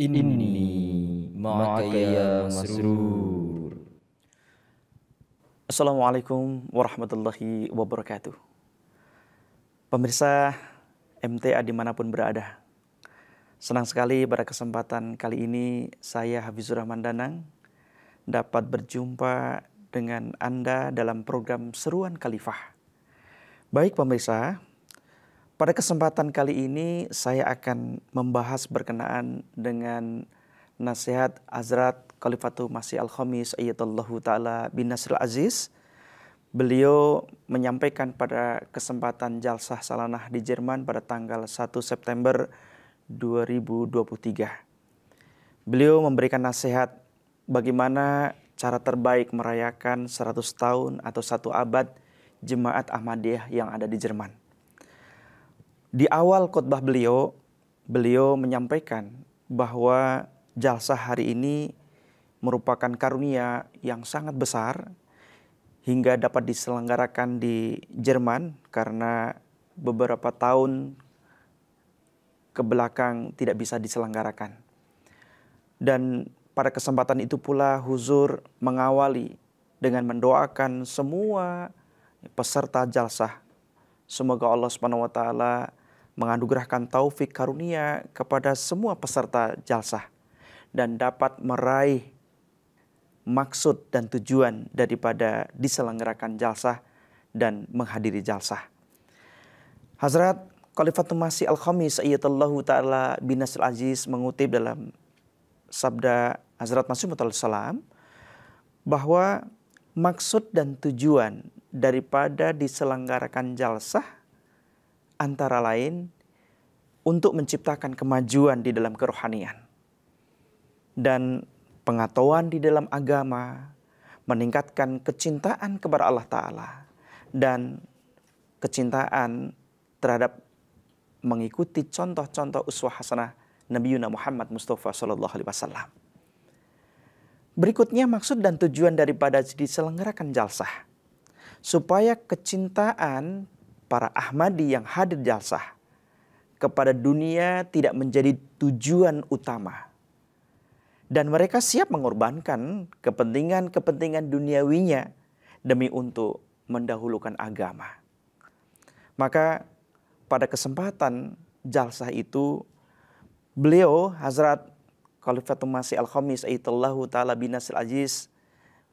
inni makaya masrur. Assalamualaikum warahmatullahi wabarakatuh. Pemirsa MTA dimanapun berada, senang sekali pada kesempatan kali ini saya Habizur Rahman Danang dapat berjumpa dengan Anda dalam program Seruan Khalifah. Baik pemirsa, pada kesempatan kali ini saya akan membahas berkenaan dengan nasihat Azrat Khalifatul Masih Al-Khamis Ayatullahu Ta'ala bin Nasrul Aziz. Beliau menyampaikan pada kesempatan Jalsah Salanah di Jerman pada tanggal 1 September 2023. Beliau memberikan nasihat bagaimana cara terbaik merayakan 100 tahun atau satu abad jemaat Ahmadiyah yang ada di Jerman. Di awal khotbah beliau, beliau menyampaikan bahwa jalsa hari ini merupakan karunia yang sangat besar hingga dapat diselenggarakan di Jerman karena beberapa tahun ke belakang tidak bisa diselenggarakan. Dan pada kesempatan itu pula Huzur mengawali dengan mendoakan semua peserta jalsah. Semoga Allah Swt wa menganugerahkan taufik karunia kepada semua peserta jalsa dan dapat meraih maksud dan tujuan daripada diselenggarakan jalsa dan menghadiri jalsa. Hazrat Khalifatul Masih Al-Khamis Ayyatullahu Ta'ala bin Asil Aziz mengutip dalam sabda Hazrat Masih Muttal Salam bahwa maksud dan tujuan daripada diselenggarakan jalsah antara lain untuk menciptakan kemajuan di dalam kerohanian dan pengetahuan di dalam agama, meningkatkan kecintaan kepada Allah Ta'ala, dan kecintaan terhadap mengikuti contoh-contoh uswah hasanah Nabi Yuna Muhammad Mustafa Sallallahu Alaihi Wasallam. Berikutnya maksud dan tujuan daripada diselenggarakan jalsah supaya kecintaan para Ahmadi yang hadir jalsah kepada dunia tidak menjadi tujuan utama. Dan mereka siap mengorbankan kepentingan-kepentingan duniawinya demi untuk mendahulukan agama. Maka pada kesempatan jalsah itu beliau Hazrat Khalifatul Masih Al-Khamis Aitullahu Ta'ala bin Nasir Aziz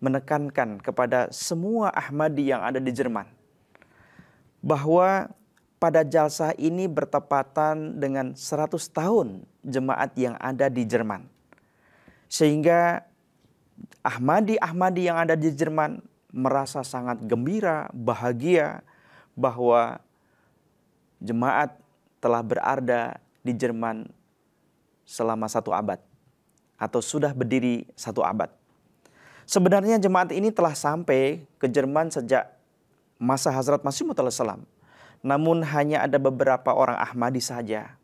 menekankan kepada semua Ahmadi yang ada di Jerman bahwa pada jalsah ini bertepatan dengan 100 tahun jemaat yang ada di Jerman. Sehingga Ahmadi-Ahmadi yang ada di Jerman merasa sangat gembira, bahagia bahwa jemaat telah berada di Jerman selama satu abad atau sudah berdiri satu abad. Sebenarnya jemaat ini telah sampai ke Jerman sejak masa Hazrat Masih Maud salam. Namun hanya ada beberapa orang Ahmadi saja.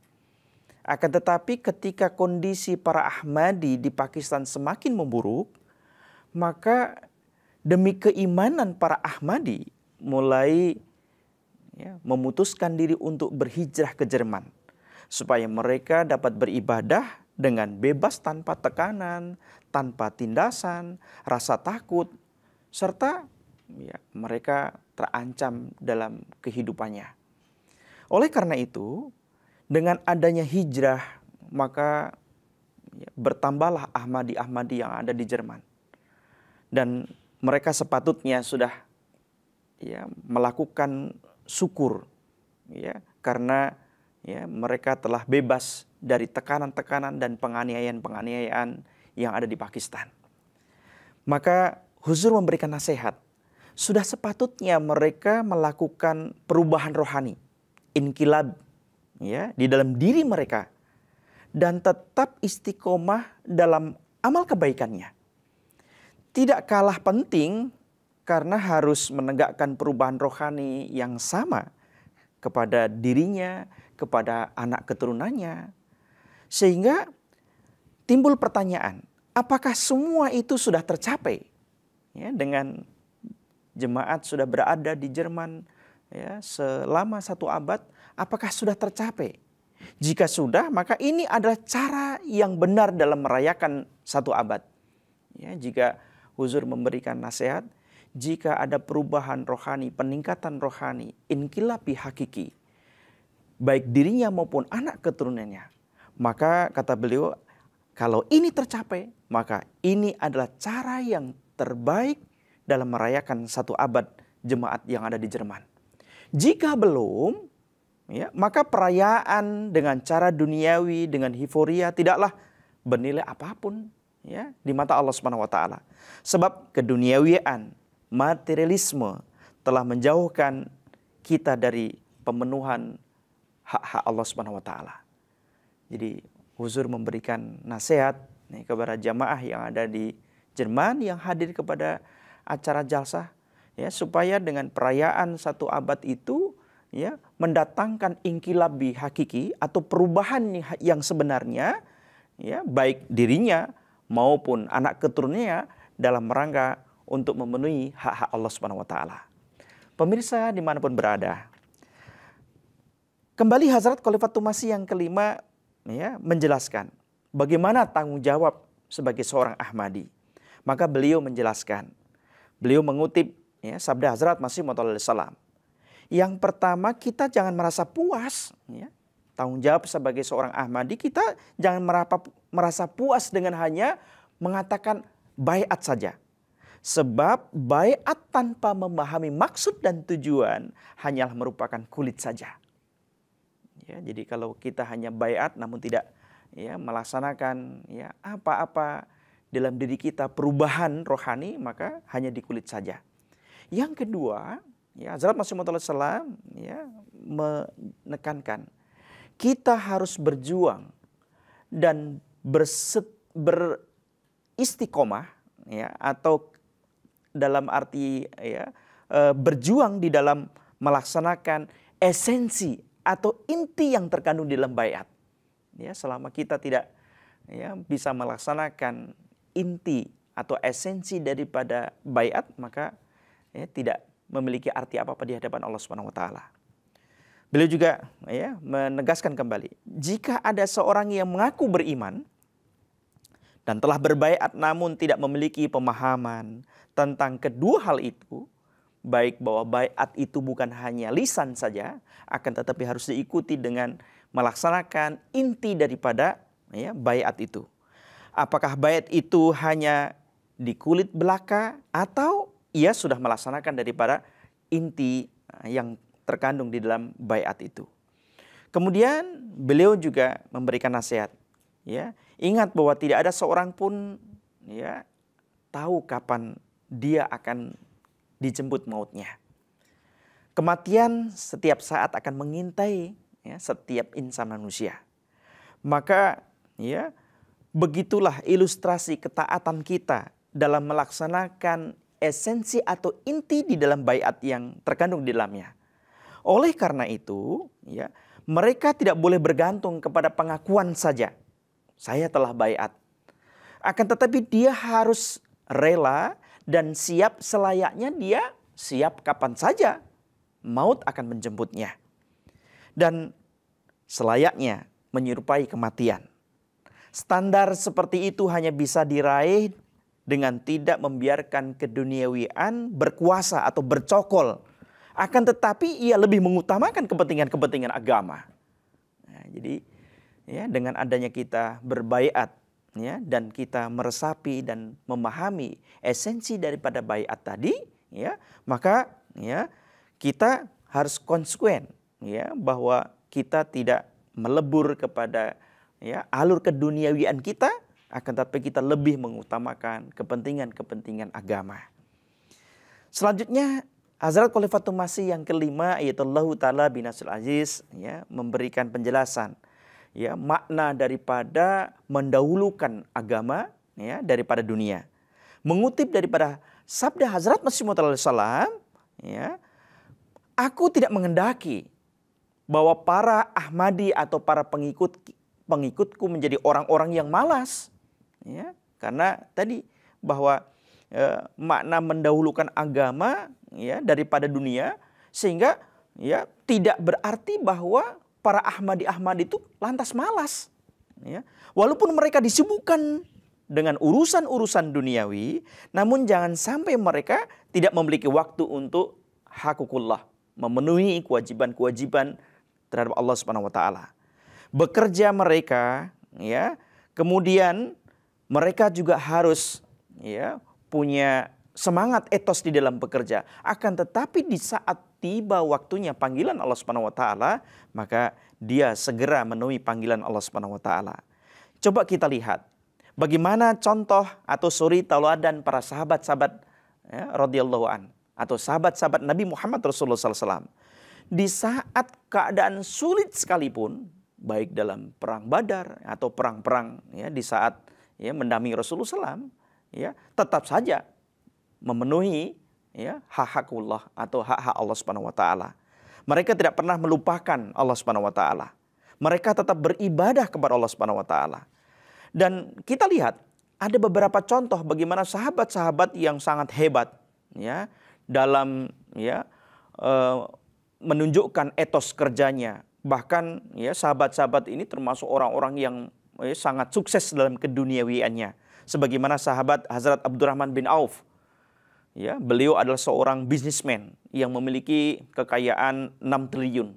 Akan tetapi ketika kondisi para Ahmadi di Pakistan semakin memburuk, maka demi keimanan para Ahmadi mulai ya, memutuskan diri untuk berhijrah ke Jerman supaya mereka dapat beribadah dengan bebas tanpa tekanan, tanpa tindasan, rasa takut, serta ya, mereka terancam dalam kehidupannya. Oleh karena itu, dengan adanya hijrah, maka ya, bertambahlah Ahmadi-Ahmadi yang ada di Jerman. Dan mereka sepatutnya sudah ya, melakukan syukur ya, karena ya, mereka telah bebas dari tekanan-tekanan dan penganiayaan-penganiayaan yang ada di Pakistan. Maka Huzur memberikan nasihat sudah sepatutnya mereka melakukan perubahan rohani, inkilab ya di dalam diri mereka dan tetap istiqomah dalam amal kebaikannya. Tidak kalah penting karena harus menegakkan perubahan rohani yang sama kepada dirinya, kepada anak keturunannya. Sehingga timbul pertanyaan, apakah semua itu sudah tercapai ya, dengan jemaat sudah berada di Jerman ya, selama satu abad, apakah sudah tercapai? Jika sudah, maka ini adalah cara yang benar dalam merayakan satu abad. Ya, jika huzur memberikan nasihat, jika ada perubahan rohani, peningkatan rohani, inkilapi hakiki, baik dirinya maupun anak keturunannya, maka kata beliau, kalau ini tercapai, maka ini adalah cara yang terbaik dalam merayakan satu abad jemaat yang ada di Jerman. Jika belum, ya, maka perayaan dengan cara duniawi, dengan hiforia tidaklah bernilai apapun ya di mata Allah Subhanahu wa taala. Sebab keduniawian, materialisme telah menjauhkan kita dari pemenuhan hak-hak Allah Subhanahu wa taala. Jadi Huzur memberikan nasihat kepada jamaah yang ada di Jerman yang hadir kepada acara jasa ya supaya dengan perayaan satu abad itu ya mendatangkan inkilabi hakiki atau perubahan yang sebenarnya ya baik dirinya maupun anak keturunannya dalam rangka untuk memenuhi hak-hak Allah Subhanahu wa taala. Pemirsa dimanapun berada. Kembali Hazrat Khalifat Tumasi yang kelima ya menjelaskan bagaimana tanggung jawab sebagai seorang Ahmadi. Maka beliau menjelaskan Beliau mengutip ya, sabda Hazrat Masih Maud salam. Yang pertama kita jangan merasa puas. Ya. Tanggung jawab sebagai seorang Ahmadi kita jangan merapa, merasa puas dengan hanya mengatakan bayat saja. Sebab bayat tanpa memahami maksud dan tujuan hanyalah merupakan kulit saja. Ya, jadi kalau kita hanya bayat namun tidak ya, melaksanakan apa ya, apa-apa dalam diri kita perubahan rohani maka hanya di kulit saja. Yang kedua, ya Hazrat Masih Muhammad ya, menekankan kita harus berjuang dan berset, beristiqomah ya atau dalam arti ya e, berjuang di dalam melaksanakan esensi atau inti yang terkandung di dalam bayat. Ya, selama kita tidak ya, bisa melaksanakan inti atau esensi daripada bayat maka ya, tidak memiliki arti apa-apa di hadapan Allah Subhanahu wa taala. Beliau juga ya menegaskan kembali, jika ada seorang yang mengaku beriman dan telah berbayat namun tidak memiliki pemahaman tentang kedua hal itu, baik bahwa bayat itu bukan hanya lisan saja, akan tetapi harus diikuti dengan melaksanakan inti daripada ya bayat itu. Apakah bayat itu hanya di kulit belaka atau ia sudah melaksanakan daripada inti eh, yang terkandung di dalam bayat itu. Kemudian beliau juga memberikan nasihat, ya. Ingat bahwa tidak ada seorang pun ya tahu kapan dia akan dijemput mautnya. Kematian setiap saat akan mengintai ya, setiap insan manusia. Maka ya Begitulah ilustrasi ketaatan kita dalam melaksanakan esensi atau inti di dalam bayat yang terkandung di dalamnya. Oleh karena itu, ya, mereka tidak boleh bergantung kepada pengakuan saja. Saya telah bayat. Akan tetapi dia harus rela dan siap selayaknya dia siap kapan saja maut akan menjemputnya. Dan selayaknya menyerupai kematian. Standar seperti itu hanya bisa diraih dengan tidak membiarkan keduniawian berkuasa atau bercokol. Akan tetapi ia lebih mengutamakan kepentingan-kepentingan agama. Nah, jadi ya dengan adanya kita berbaiat ya dan kita meresapi dan memahami esensi daripada baiat tadi ya maka ya kita harus konsekuen ya bahwa kita tidak melebur kepada ya alur keduniawian kita akan tetapi kita lebih mengutamakan kepentingan-kepentingan agama. Selanjutnya Hazrat Khalifatul Masih yang kelima yaitu Allah Ta'ala bin Asul Aziz ya, memberikan penjelasan ya makna daripada mendahulukan agama ya daripada dunia. Mengutip daripada sabda Hazrat Masih salam ya, aku tidak mengendaki bahwa para Ahmadi atau para pengikut pengikutku menjadi orang-orang yang malas. Ya, karena tadi bahwa e, makna mendahulukan agama ya daripada dunia sehingga ya tidak berarti bahwa para ahmadi ahmadi itu lantas malas. Ya. Walaupun mereka disibukkan dengan urusan-urusan duniawi, namun jangan sampai mereka tidak memiliki waktu untuk hakukullah, memenuhi kewajiban-kewajiban terhadap Allah Subhanahu wa taala bekerja mereka ya. Kemudian mereka juga harus ya punya semangat etos di dalam bekerja. Akan tetapi di saat tiba waktunya panggilan Allah Subhanahu wa taala, maka dia segera menuhi panggilan Allah Subhanahu wa taala. Coba kita lihat bagaimana contoh atau suri tauladan para sahabat-sahabat ya, radhiyallahu an atau sahabat-sahabat Nabi Muhammad Rasulullah SAW. Di saat keadaan sulit sekalipun, baik dalam perang Badar atau perang-perang ya di saat ya mendampingi Rasulullah SAW ya tetap saja memenuhi ya hak Allah atau hak-hak Allah Subhanahu wa taala. Mereka tidak pernah melupakan Allah Subhanahu wa taala. Mereka tetap beribadah kepada Allah Subhanahu wa taala. Dan kita lihat ada beberapa contoh bagaimana sahabat-sahabat yang sangat hebat ya dalam ya eh, menunjukkan etos kerjanya, Bahkan ya sahabat-sahabat ini termasuk orang-orang yang ya, sangat sukses dalam keduniawiannya. Sebagaimana sahabat Hazrat Abdurrahman bin Auf. Ya, beliau adalah seorang bisnismen yang memiliki kekayaan 6 triliun.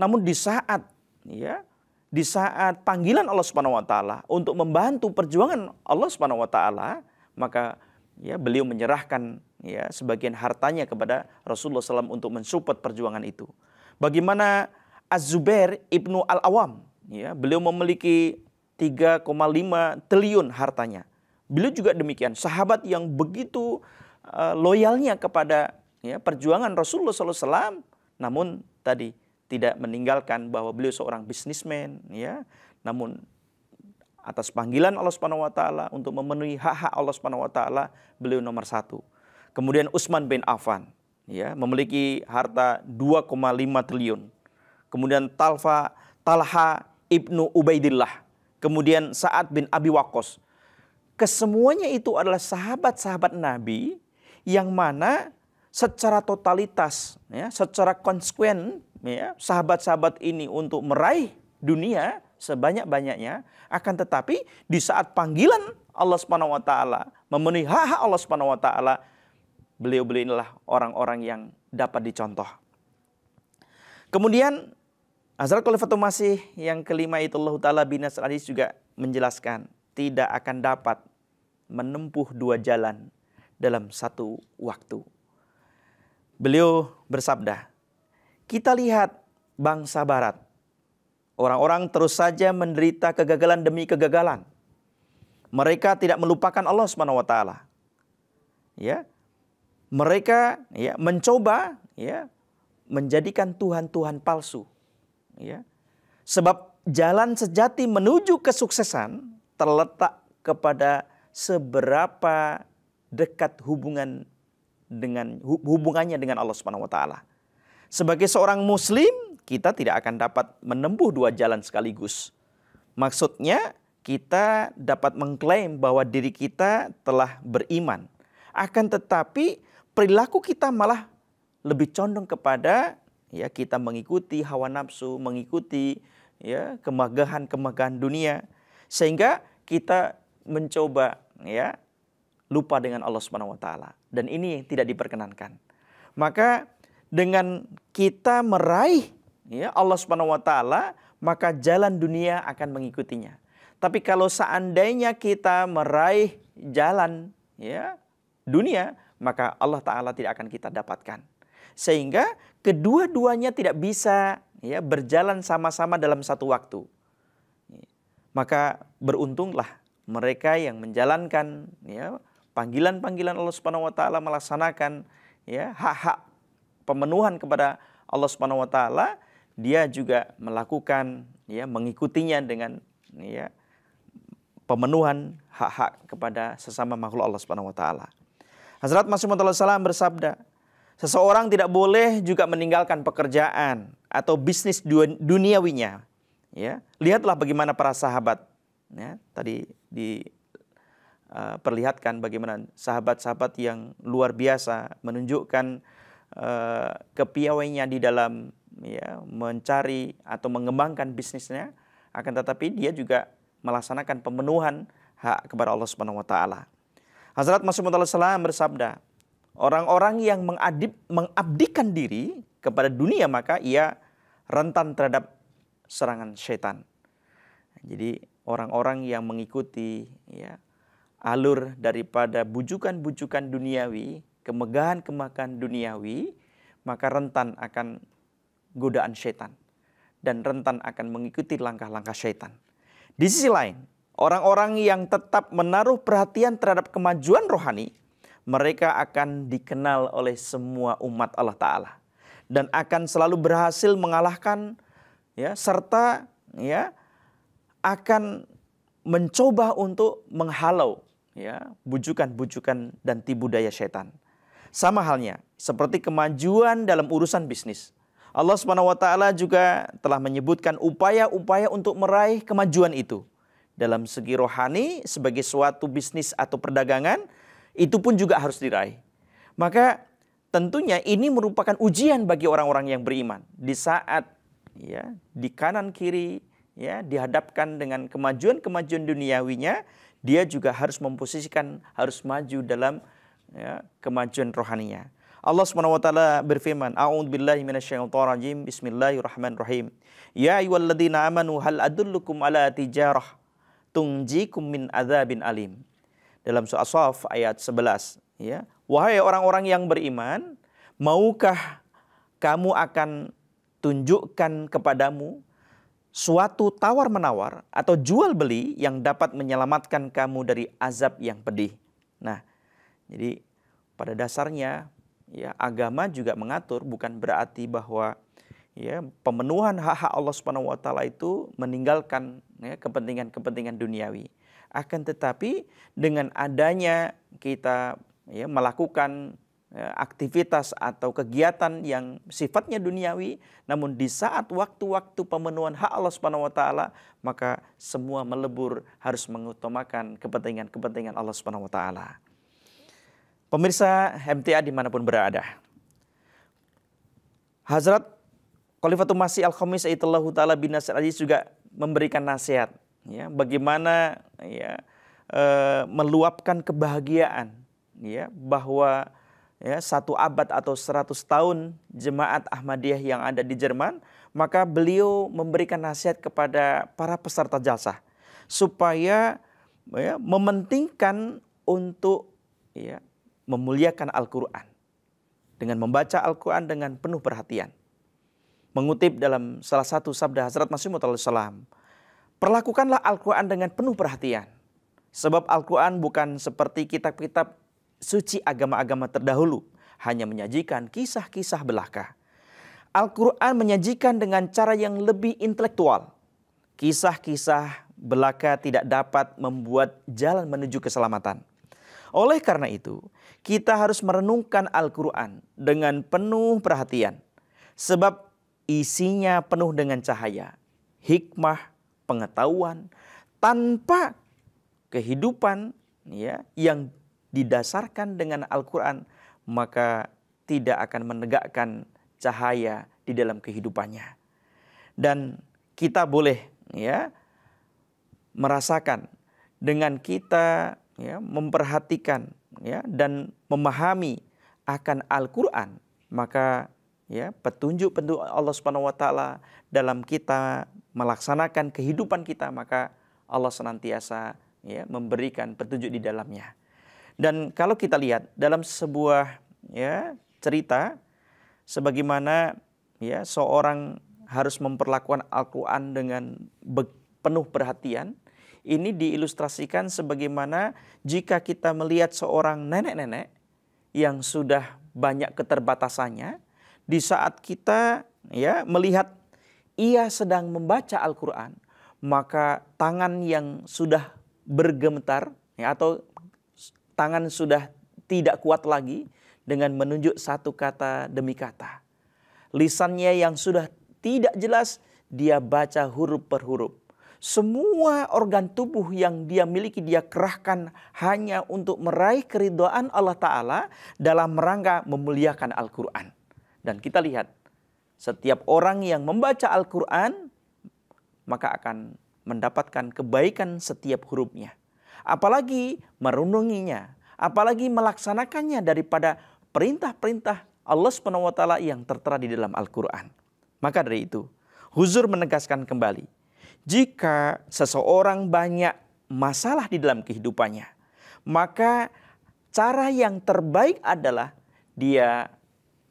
Namun di saat ya, di saat panggilan Allah Subhanahu wa taala untuk membantu perjuangan Allah Subhanahu wa taala, maka ya beliau menyerahkan ya sebagian hartanya kepada Rasulullah SAW untuk mensupport perjuangan itu. Bagaimana Az-Zubair ibnu Al-Awam. Ya, beliau memiliki 3,5 triliun hartanya. Beliau juga demikian, sahabat yang begitu uh, loyalnya kepada ya, perjuangan Rasulullah SAW, namun tadi tidak meninggalkan bahwa beliau seorang bisnismen, ya, namun atas panggilan Allah Subhanahu wa taala untuk memenuhi hak-hak Allah Subhanahu wa taala beliau nomor satu. Kemudian Utsman bin Affan ya memiliki harta 2,5 triliun kemudian Talfa, Talha ibnu Ubaidillah, kemudian Sa'ad bin Abi Wakos, Kesemuanya itu adalah sahabat-sahabat Nabi yang mana secara totalitas, ya, secara konsekuen, ya, sahabat-sahabat ini untuk meraih dunia sebanyak-banyaknya, akan tetapi di saat panggilan Allah Subhanahu wa taala, memenuhi hak-hak Allah Subhanahu wa taala, beliau-beliau inilah orang-orang yang dapat dicontoh. Kemudian Azal Khalifatul Masih yang kelima itu Allah Ta'ala bin Aziz juga menjelaskan tidak akan dapat menempuh dua jalan dalam satu waktu. Beliau bersabda, kita lihat bangsa barat. Orang-orang terus saja menderita kegagalan demi kegagalan. Mereka tidak melupakan Allah Subhanahu wa taala. Ya. Mereka ya mencoba ya menjadikan tuhan-tuhan palsu ya. Sebab jalan sejati menuju kesuksesan terletak kepada seberapa dekat hubungan dengan hubungannya dengan Allah Subhanahu wa taala. Sebagai seorang muslim, kita tidak akan dapat menempuh dua jalan sekaligus. Maksudnya, kita dapat mengklaim bahwa diri kita telah beriman. Akan tetapi, perilaku kita malah lebih condong kepada ya kita mengikuti hawa nafsu, mengikuti ya kemegahan kemegahan dunia sehingga kita mencoba ya lupa dengan Allah Subhanahu wa taala dan ini tidak diperkenankan. Maka dengan kita meraih ya Allah Subhanahu wa taala, maka jalan dunia akan mengikutinya. Tapi kalau seandainya kita meraih jalan ya dunia, maka Allah taala tidak akan kita dapatkan sehingga kedua-duanya tidak bisa ya berjalan sama-sama dalam satu waktu. Maka beruntunglah mereka yang menjalankan ya panggilan-panggilan Allah Subhanahu wa taala melaksanakan ya hak-hak pemenuhan kepada Allah Subhanahu wa taala, dia juga melakukan ya mengikutinya dengan ya pemenuhan hak-hak kepada sesama makhluk Allah Subhanahu wa taala. Hazrat Masih Salam bersabda, Seseorang tidak boleh juga meninggalkan pekerjaan atau bisnis duniawinya. Ya, lihatlah bagaimana para sahabat. Ya, tadi diperlihatkan eh, uh, bagaimana sahabat-sahabat yang luar biasa menunjukkan uh, kepiawainya di dalam ya, mencari atau mengembangkan bisnisnya. Akan tetapi dia juga melaksanakan pemenuhan hak kepada Allah Subhanahu wa taala. Hazrat Salam bersabda, Orang-orang yang mengadip, mengabdikan diri kepada dunia maka ia rentan terhadap serangan setan. Jadi orang-orang yang mengikuti ya alur daripada bujukan-bujukan duniawi, kemegahan-kemakan duniawi, maka rentan akan godaan setan dan rentan akan mengikuti langkah-langkah setan. Di sisi lain, orang-orang yang tetap menaruh perhatian terhadap kemajuan rohani mereka akan dikenal oleh semua umat Allah Ta'ala. Dan akan selalu berhasil mengalahkan ya serta ya akan mencoba untuk menghalau ya bujukan-bujukan dan tipu daya setan. Sama halnya seperti kemajuan dalam urusan bisnis. Allah Subhanahu wa taala juga telah menyebutkan upaya-upaya untuk meraih kemajuan itu dalam segi rohani sebagai suatu bisnis atau perdagangan itu pun juga harus diraih. Maka tentunya ini merupakan ujian bagi orang-orang yang beriman di saat ya di kanan kiri ya dihadapkan dengan kemajuan-kemajuan duniawinya, dia juga harus memposisikan harus maju dalam ya, kemajuan rohaninya. Allah Subhanahu wa taala berfirman, "A'udzu billahi minasyaitonir rajim. Bismillahirrahmanirrahim. Ya ayyuhalladzina amanu hal adullukum ala tijarah tunjikum min adzabin alim." dalam surah as ayat 11 ya. Wahai orang-orang yang beriman, maukah kamu akan tunjukkan kepadamu suatu tawar-menawar atau jual beli yang dapat menyelamatkan kamu dari azab yang pedih. Nah, jadi pada dasarnya ya agama juga mengatur bukan berarti bahwa ya pemenuhan hak-hak Allah Subhanahu wa taala itu meninggalkan ya kepentingan-kepentingan duniawi. Akan tetapi dengan adanya kita ya, melakukan ya, aktivitas atau kegiatan yang sifatnya duniawi namun di saat waktu-waktu pemenuhan hak Allah Subhanahu wa taala maka semua melebur harus mengutamakan kepentingan-kepentingan Allah Subhanahu wa taala. Pemirsa MTA dimanapun berada. Hazrat Khalifatul Masih Al-Khamis Aitullahu Ta'ala bin Nasir Aziz juga memberikan nasihat ya bagaimana ya e, meluapkan kebahagiaan ya bahwa ya satu abad atau seratus tahun jemaat Ahmadiyah yang ada di Jerman maka beliau memberikan nasihat kepada para peserta jasa supaya ya, mementingkan untuk ya, memuliakan Al-Quran dengan membaca Al-Quran dengan penuh perhatian. Mengutip dalam salah satu sabda Hazrat Masih Muhammad Perlakukanlah Al-Quran dengan penuh perhatian. Sebab Al-Quran bukan seperti kitab-kitab suci agama-agama terdahulu. Hanya menyajikan kisah-kisah belaka. Al-Quran menyajikan dengan cara yang lebih intelektual. Kisah-kisah belaka tidak dapat membuat jalan menuju keselamatan. Oleh karena itu, kita harus merenungkan Al-Quran dengan penuh perhatian. Sebab isinya penuh dengan cahaya, hikmah, pengetahuan, tanpa kehidupan ya yang didasarkan dengan Al-Qur'an, maka tidak akan menegakkan cahaya di dalam kehidupannya. Dan kita boleh ya merasakan dengan kita ya memperhatikan ya dan memahami akan Al-Qur'an, maka ya petunjuk-petunjuk Allah Subhanahu wa taala dalam kita melaksanakan kehidupan kita maka Allah senantiasa ya memberikan petunjuk di dalamnya. Dan kalau kita lihat dalam sebuah ya cerita sebagaimana ya seorang harus memperlakukan Al-Qur'an dengan penuh perhatian ini diilustrasikan sebagaimana jika kita melihat seorang nenek-nenek yang sudah banyak keterbatasannya di saat kita ya melihat ia sedang membaca Al-Quran, maka tangan yang sudah bergemetar ya, atau tangan sudah tidak kuat lagi dengan menunjuk satu kata demi kata. Lisannya yang sudah tidak jelas, dia baca huruf per huruf. Semua organ tubuh yang dia miliki dia kerahkan hanya untuk meraih keridoan Allah Ta'ala dalam rangka memuliakan Al-Quran. Dan kita lihat setiap orang yang membaca Al-Quran, maka akan mendapatkan kebaikan setiap hurufnya. Apalagi merundunginya, apalagi melaksanakannya daripada perintah-perintah Allah SWT yang tertera di dalam Al-Quran. Maka dari itu, Huzur menegaskan kembali, jika seseorang banyak masalah di dalam kehidupannya, maka cara yang terbaik adalah dia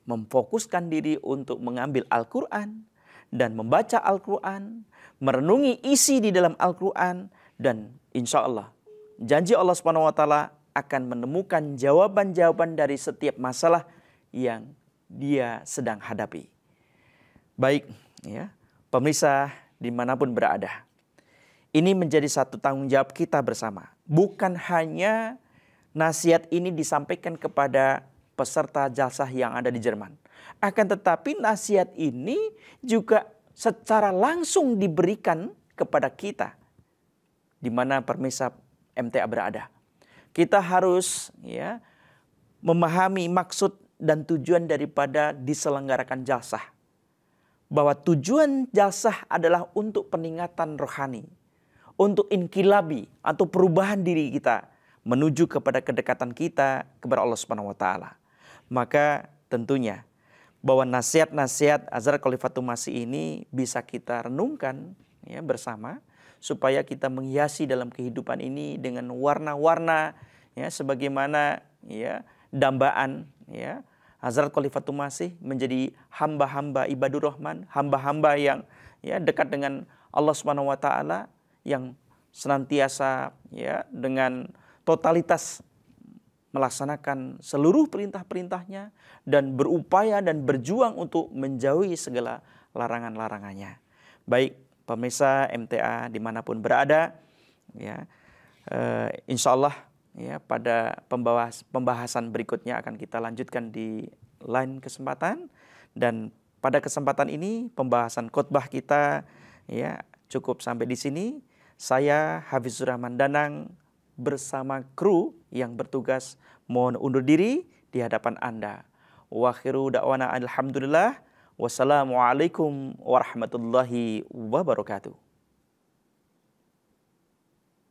memfokuskan diri untuk mengambil Al-Quran dan membaca Al-Quran, merenungi isi di dalam Al-Quran, dan insya Allah janji Allah Subhanahu wa Ta'ala akan menemukan jawaban-jawaban dari setiap masalah yang dia sedang hadapi. Baik, ya, pemirsa dimanapun berada, ini menjadi satu tanggung jawab kita bersama. Bukan hanya nasihat ini disampaikan kepada peserta jasa yang ada di Jerman. Akan tetapi nasihat ini juga secara langsung diberikan kepada kita di mana permisa MTA berada. Kita harus ya memahami maksud dan tujuan daripada diselenggarakan jasa. Bahwa tujuan jasa adalah untuk peningkatan rohani, untuk inkilabi atau perubahan diri kita menuju kepada kedekatan kita kepada Allah Subhanahu wa taala maka tentunya bahwa nasihat-nasihat Azhar Khalifatul Masih ini bisa kita renungkan ya bersama supaya kita menghiasi dalam kehidupan ini dengan warna-warna ya sebagaimana ya dambaan ya Hazrat Khalifatul Masih menjadi hamba-hamba ibadur rahman, hamba-hamba yang ya dekat dengan Allah Subhanahu wa taala yang senantiasa ya dengan totalitas melaksanakan seluruh perintah-perintahnya dan berupaya dan berjuang untuk menjauhi segala larangan-larangannya. Baik pemirsa MTA dimanapun berada, ya eh, insya Allah ya pada pembahas, pembahasan berikutnya akan kita lanjutkan di lain kesempatan dan pada kesempatan ini pembahasan khotbah kita ya cukup sampai di sini. Saya Hafiz Rahman Danang bersama kru yang bertugas mohon undur diri di hadapan Anda. Wa akhiru da'wana alhamdulillah. Wassalamualaikum warahmatullahi wabarakatuh.